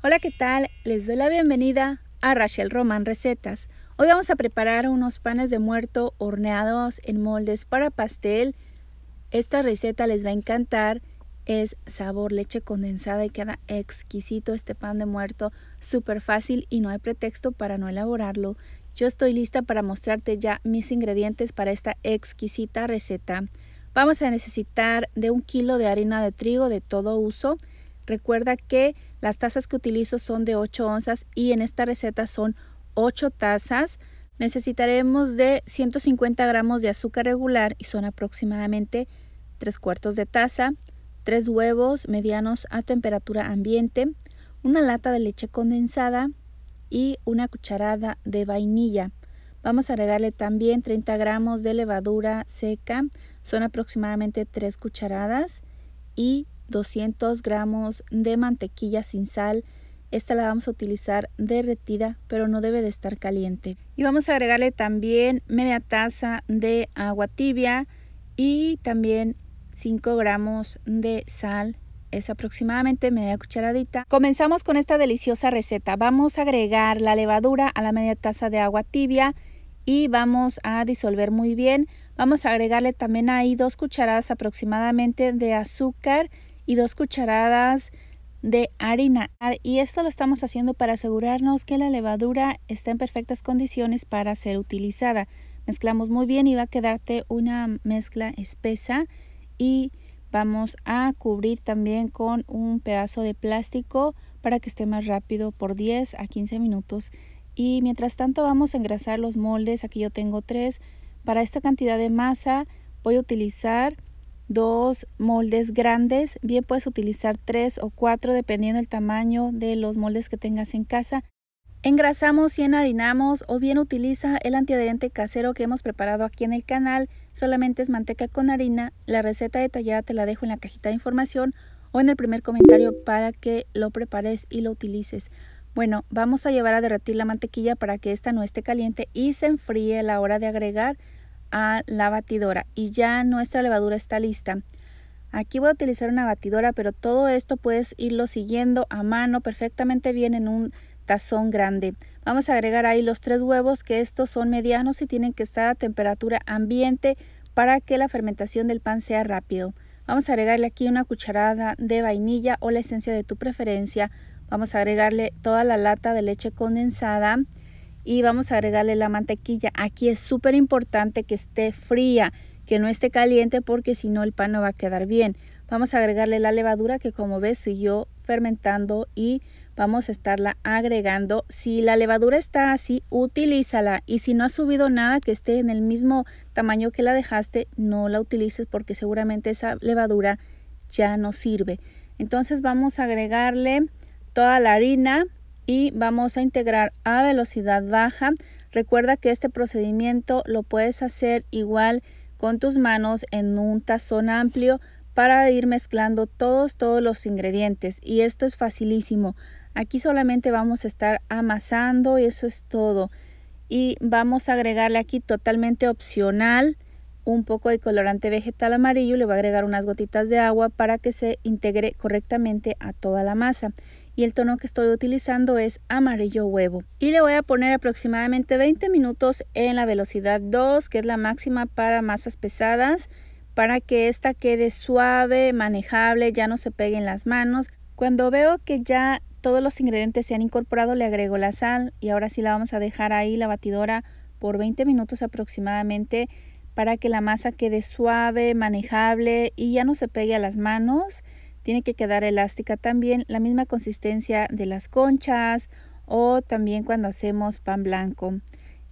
Hola, ¿qué tal? Les doy la bienvenida a Rachel Roman Recetas. Hoy vamos a preparar unos panes de muerto horneados en moldes para pastel. Esta receta les va a encantar. Es sabor leche condensada y queda exquisito este pan de muerto. Súper fácil y no hay pretexto para no elaborarlo. Yo estoy lista para mostrarte ya mis ingredientes para esta exquisita receta. Vamos a necesitar de un kilo de harina de trigo de todo uso, Recuerda que las tazas que utilizo son de 8 onzas y en esta receta son 8 tazas. Necesitaremos de 150 gramos de azúcar regular y son aproximadamente 3 cuartos de taza, 3 huevos medianos a temperatura ambiente, una lata de leche condensada y una cucharada de vainilla. Vamos a agregarle también 30 gramos de levadura seca, son aproximadamente 3 cucharadas y 200 gramos de mantequilla sin sal. Esta la vamos a utilizar derretida, pero no debe de estar caliente. Y vamos a agregarle también media taza de agua tibia y también 5 gramos de sal es aproximadamente media cucharadita. Comenzamos con esta deliciosa receta. Vamos a agregar la levadura a la media taza de agua tibia y vamos a disolver muy bien. Vamos a agregarle también ahí dos cucharadas aproximadamente de azúcar y dos cucharadas de harina ah, y esto lo estamos haciendo para asegurarnos que la levadura está en perfectas condiciones para ser utilizada mezclamos muy bien y va a quedarte una mezcla espesa y vamos a cubrir también con un pedazo de plástico para que esté más rápido por 10 a 15 minutos y mientras tanto vamos a engrasar los moldes aquí yo tengo tres para esta cantidad de masa voy a utilizar dos moldes grandes. Bien puedes utilizar tres o cuatro dependiendo el tamaño de los moldes que tengas en casa. Engrasamos y enharinamos o bien utiliza el antiadherente casero que hemos preparado aquí en el canal. Solamente es manteca con harina. La receta detallada te la dejo en la cajita de información o en el primer comentario para que lo prepares y lo utilices. Bueno, vamos a llevar a derretir la mantequilla para que esta no esté caliente y se enfríe a la hora de agregar a la batidora y ya nuestra levadura está lista. Aquí voy a utilizar una batidora, pero todo esto puedes irlo siguiendo a mano perfectamente bien en un tazón grande. Vamos a agregar ahí los tres huevos, que estos son medianos y tienen que estar a temperatura ambiente para que la fermentación del pan sea rápido. Vamos a agregarle aquí una cucharada de vainilla o la esencia de tu preferencia. Vamos a agregarle toda la lata de leche condensada y vamos a agregarle la mantequilla. Aquí es súper importante que esté fría, que no esté caliente porque si no el pan no va a quedar bien. Vamos a agregarle la levadura que como ves siguió fermentando y vamos a estarla agregando. Si la levadura está así, utilízala y si no ha subido nada que esté en el mismo tamaño que la dejaste, no la utilices porque seguramente esa levadura ya no sirve. Entonces vamos a agregarle toda la harina, y vamos a integrar a velocidad baja. Recuerda que este procedimiento lo puedes hacer igual con tus manos en un tazón amplio para ir mezclando todos, todos los ingredientes y esto es facilísimo. Aquí solamente vamos a estar amasando y eso es todo. Y vamos a agregarle aquí totalmente opcional un poco de colorante vegetal amarillo, le voy a agregar unas gotitas de agua para que se integre correctamente a toda la masa y el tono que estoy utilizando es amarillo huevo. Y le voy a poner aproximadamente 20 minutos en la velocidad 2, que es la máxima para masas pesadas, para que esta quede suave, manejable, ya no se pegue en las manos. Cuando veo que ya todos los ingredientes se han incorporado, le agrego la sal y ahora sí la vamos a dejar ahí la batidora por 20 minutos aproximadamente para que la masa quede suave, manejable y ya no se pegue a las manos tiene que quedar elástica también, la misma consistencia de las conchas o también cuando hacemos pan blanco.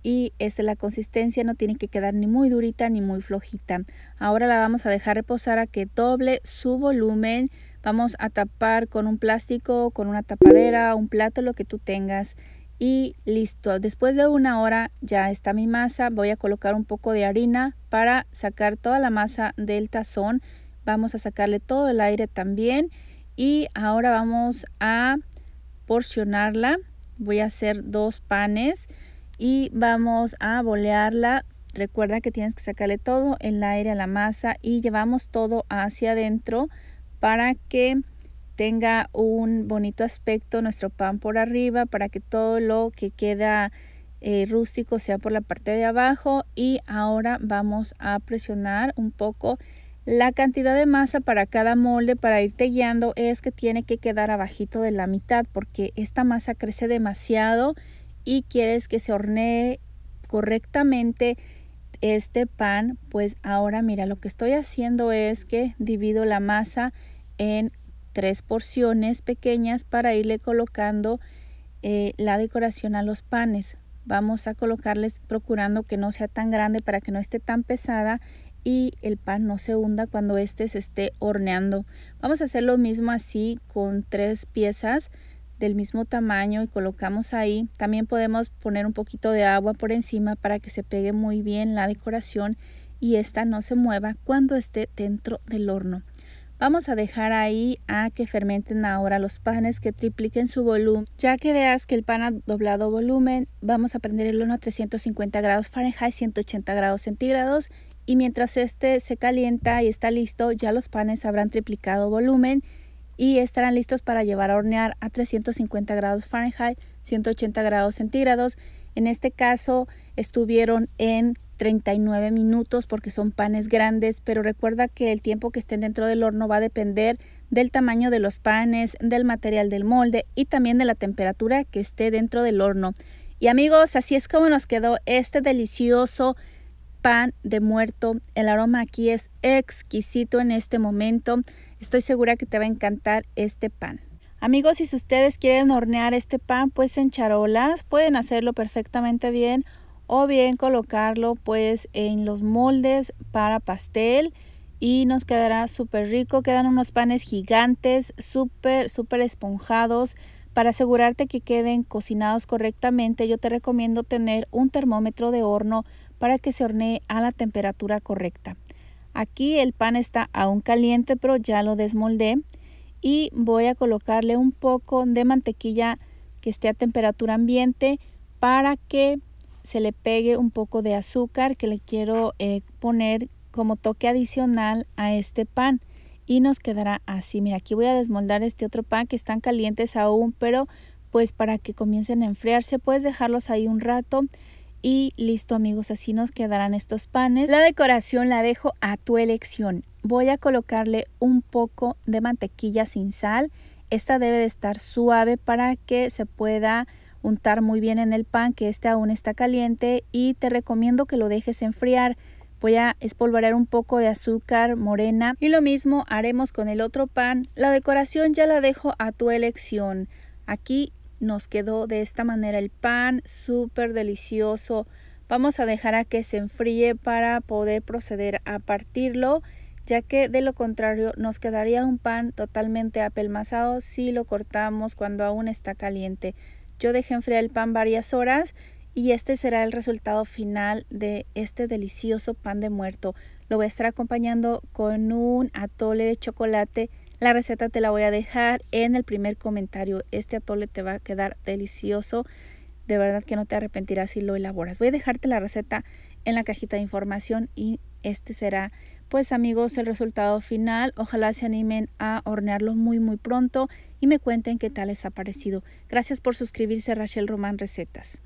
Y esta la consistencia, no tiene que quedar ni muy durita ni muy flojita. Ahora la vamos a dejar reposar a que doble su volumen. Vamos a tapar con un plástico, con una tapadera, un plato, lo que tú tengas y listo. Después de una hora ya está mi masa. Voy a colocar un poco de harina para sacar toda la masa del tazón. Vamos a sacarle todo el aire también y ahora vamos a porcionarla. Voy a hacer dos panes y vamos a bolearla. Recuerda que tienes que sacarle todo el aire a la masa y llevamos todo hacia adentro para que tenga un bonito aspecto nuestro pan por arriba, para que todo lo que queda eh, rústico sea por la parte de abajo y ahora vamos a presionar un poco la cantidad de masa para cada molde para irte guiando es que tiene que quedar abajito de la mitad porque esta masa crece demasiado y quieres que se hornee correctamente este pan. Pues ahora mira, lo que estoy haciendo es que divido la masa en tres porciones pequeñas para irle colocando eh, la decoración a los panes. Vamos a colocarles procurando que no sea tan grande para que no esté tan pesada y el pan no se hunda cuando éste se esté horneando. Vamos a hacer lo mismo así con tres piezas del mismo tamaño y colocamos ahí. También podemos poner un poquito de agua por encima para que se pegue muy bien la decoración y esta no se mueva cuando esté dentro del horno. Vamos a dejar ahí a que fermenten ahora los panes, que tripliquen su volumen. Ya que veas que el pan ha doblado volumen, vamos a prender el horno a 350 grados Fahrenheit, 180 grados centígrados y mientras este se calienta y está listo, ya los panes habrán triplicado volumen y estarán listos para llevar a hornear a 350 grados Fahrenheit, 180 grados centígrados. En este caso estuvieron en 39 minutos porque son panes grandes, pero recuerda que el tiempo que estén dentro del horno va a depender del tamaño de los panes, del material del molde y también de la temperatura que esté dentro del horno. Y amigos, así es como nos quedó este delicioso pan de muerto. El aroma aquí es exquisito en este momento. Estoy segura que te va a encantar este pan. Amigos, si ustedes quieren hornear este pan pues en charolas, pueden hacerlo perfectamente bien o bien colocarlo pues en los moldes para pastel y nos quedará súper rico. Quedan unos panes gigantes, súper, súper esponjados. Para asegurarte que queden cocinados correctamente, yo te recomiendo tener un termómetro de horno para que se hornee a la temperatura correcta. Aquí el pan está aún caliente, pero ya lo desmoldé y voy a colocarle un poco de mantequilla que esté a temperatura ambiente para que se le pegue un poco de azúcar que le quiero eh, poner como toque adicional a este pan y nos quedará así. Mira, aquí voy a desmoldar este otro pan que están calientes aún, pero pues para que comiencen a enfriarse, puedes dejarlos ahí un rato y listo amigos, así nos quedarán estos panes. La decoración la dejo a tu elección. Voy a colocarle un poco de mantequilla sin sal. Esta debe de estar suave para que se pueda untar muy bien en el pan, que este aún está caliente. Y te recomiendo que lo dejes enfriar. Voy a espolvorear un poco de azúcar morena y lo mismo haremos con el otro pan. La decoración ya la dejo a tu elección. Aquí nos quedó de esta manera el pan, súper delicioso. Vamos a dejar a que se enfríe para poder proceder a partirlo, ya que de lo contrario nos quedaría un pan totalmente apelmazado si lo cortamos cuando aún está caliente. Yo dejé enfriar el pan varias horas y este será el resultado final de este delicioso pan de muerto. Lo voy a estar acompañando con un atole de chocolate la receta te la voy a dejar en el primer comentario. Este atole te va a quedar delicioso. De verdad que no te arrepentirás si lo elaboras. Voy a dejarte la receta en la cajita de información y este será pues amigos el resultado final. Ojalá se animen a hornearlo muy muy pronto y me cuenten qué tal les ha parecido. Gracias por suscribirse Rachel Román Recetas.